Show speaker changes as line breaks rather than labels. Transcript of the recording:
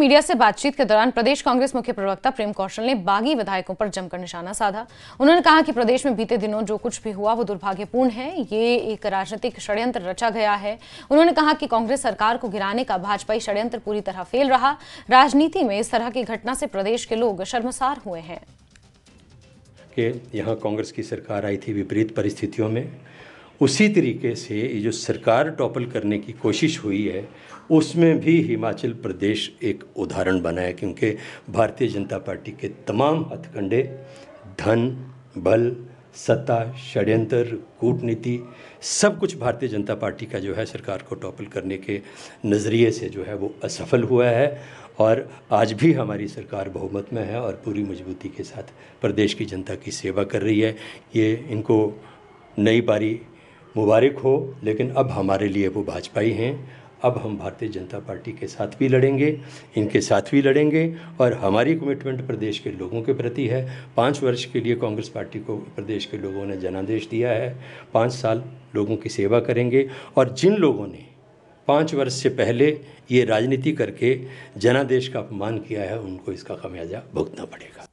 media से बातचीत के दौरान प्रदेश कांग्रेस मुख्य प्रवक्ता प्रेम कौशल ने बागी विधायकों पर जमकर निशाना साधा उन्होंने कहा कि प्रदेश में बीते दिनों जो कुछ भी हुआ वो दुर्भाग्यपूर्ण है ये एक राजनीतिक षड्यंत्र रचा गया है उन्होंने कहा कि कांग्रेस सरकार को गिराने का भाजपाई षड्यंत्र पूरी तरह फेल रहा राजनीति में इस तरह की घटना से प्रदेश के लोग शर्मसार हुए हैं
यहाँ कांग्रेस की सरकार आई थी विपरीत परिस्थितियों में उसी तरीके से ये जो सरकार टॉपल करने की कोशिश हुई है उसमें भी हिमाचल प्रदेश एक उदाहरण बना है क्योंकि भारतीय जनता पार्टी के तमाम हथकंडे धन बल सत्ता षड्यंत्र कूटनीति सब कुछ भारतीय जनता पार्टी का जो है सरकार को टॉपल करने के नज़रिए से जो है वो असफल हुआ है और आज भी हमारी सरकार बहुमत में है और पूरी मजबूती के साथ प्रदेश की जनता की सेवा कर रही है ये इनको नई पारी मुबारक हो लेकिन अब हमारे लिए वो भाजपाई हैं अब हम भारतीय जनता पार्टी के साथ भी लड़ेंगे इनके साथ भी लड़ेंगे और हमारी कमिटमेंट प्रदेश के लोगों के प्रति है पाँच वर्ष के लिए कांग्रेस पार्टी को प्रदेश के लोगों ने जनादेश दिया है पाँच साल लोगों की सेवा करेंगे और जिन लोगों ने पाँच वर्ष से पहले ये राजनीति करके जनादेश का अपमान किया है उनको इसका खमियाजा भुगतना पड़ेगा